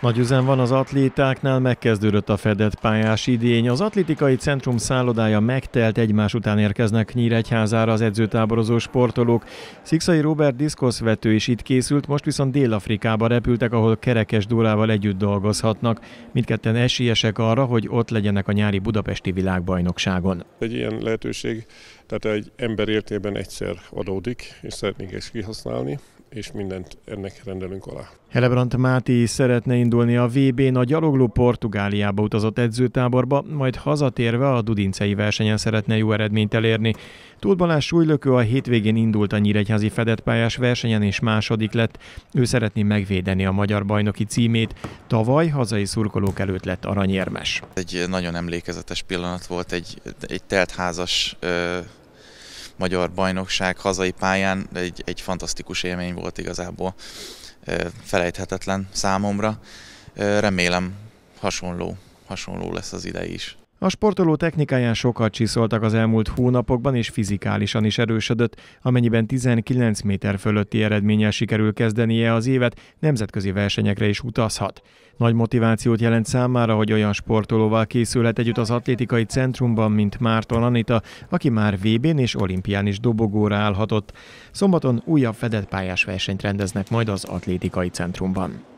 Nagy üzen van az atlétáknál, megkezdődött a fedett pályás idény. Az atlétikai centrum szállodája megtelt, egymás után érkeznek Nyíregyházára az edzőtáborozó sportolók. Szikszai Robert diszkoszvető is itt készült, most viszont Dél-Afrikába repültek, ahol kerekes durával együtt dolgozhatnak. Mindketten esélyesek arra, hogy ott legyenek a nyári budapesti világbajnokságon. Egy ilyen lehetőség, tehát egy ember értében egyszer adódik, és szeretnénk ezt kihasználni és mindent ennek rendelünk alá. Helebrant Máté szeretne indulni a vb n a gyalogló Portugáliába utazott edzőtáborba, majd hazatérve a Dudincei versenyen szeretne jó eredményt elérni. Tóth Balázs súlylökő a hétvégén indult a Nyíregyházi fedett pályás versenyen és második lett. Ő szeretné megvédeni a magyar bajnoki címét. Tavaly hazai szurkolók előtt lett aranyérmes. Egy nagyon emlékezetes pillanat volt, egy, egy teltházas ö- magyar bajnokság hazai pályán egy, egy fantasztikus élmény volt igazából, felejthetetlen számomra. Remélem hasonló, hasonló lesz az ide is. A sportoló technikáján sokat csiszoltak az elmúlt hónapokban, és fizikálisan is erősödött, amennyiben 19 méter fölötti eredménnyel sikerül kezdenie az évet, nemzetközi versenyekre is utazhat. Nagy motivációt jelent számára, hogy olyan sportolóval készülhet együtt az atlétikai centrumban, mint Márton Anita, aki már vb n és olimpián is dobogóra állhatott. Szombaton újabb fedett pályás versenyt rendeznek majd az atlétikai centrumban.